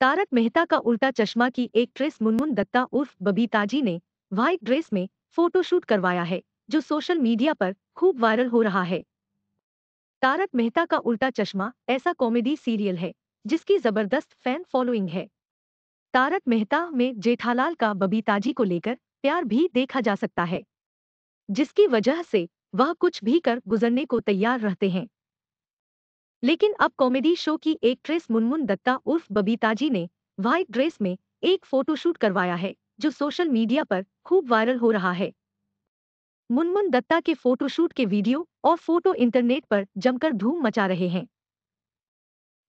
तारक मेहता का उल्टा चश्मा की एक ट्रेस मुनमुन दत्ता उर्फ बबीताजी ने व्हाइट ड्रेस में फोटोशूट करवाया है जो सोशल मीडिया पर खूब वायरल हो रहा है तारक मेहता का उल्टा चश्मा ऐसा कॉमेडी सीरियल है जिसकी जबरदस्त फैन फॉलोइंग है तारक मेहता में जेठालाल का बबीताजी को लेकर प्यार भी देखा जा सकता है जिसकी वजह से वह कुछ भी कर गुजरने को तैयार रहते हैं लेकिन अब कॉमेडी शो की एक्ट्रेस मुनमुन दत्ता उर्फ बबीताजी ने व्हाइट ड्रेस में एक फोटोशूट करवाया है जो सोशल मीडिया पर खूब वायरल हो रहा है मुनमुन दत्ता के फोटोशूट के वीडियो और फोटो इंटरनेट पर जमकर धूम मचा रहे हैं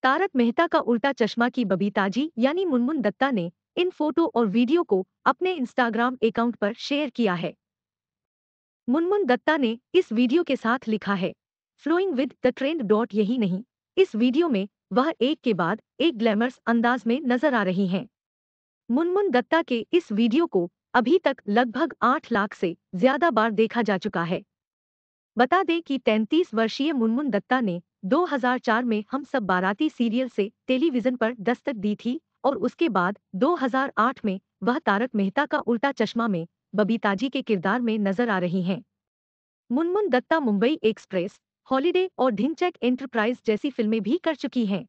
तारक मेहता का उल्टा चश्मा की बबीताजी यानी मुनमुन दत्ता ने इन फोटो और वीडियो को अपने इंस्टाग्राम अकाउंट पर शेयर किया है मुनमुन दत्ता ने इस वीडियो के साथ लिखा है flowing with the trend dot यही नहीं इस वीडियो में वह एक के बाद एक ग्लैमर्स अंदाज में नजर आ रही हैं मुनमुन दत्ता के इस वीडियो को अभी तक लगभग आठ लाख से ज्यादा बार देखा जा चुका है बता दें कि 33 वर्षीय मुनमुन दत्ता ने 2004 में हम सब बाराती सीरियल से टेलीविजन पर दस्तक दी थी और उसके बाद 2008 में वह तारक मेहता का उल्टा चश्मा में बबीताजी के किरदार में नजर आ रही हैं मुनमुन दत्ता मुंबई एक्सप्रेस हॉलीडे और ढिंचैक एंटरप्राइज जैसी फिल्में भी कर चुकी हैं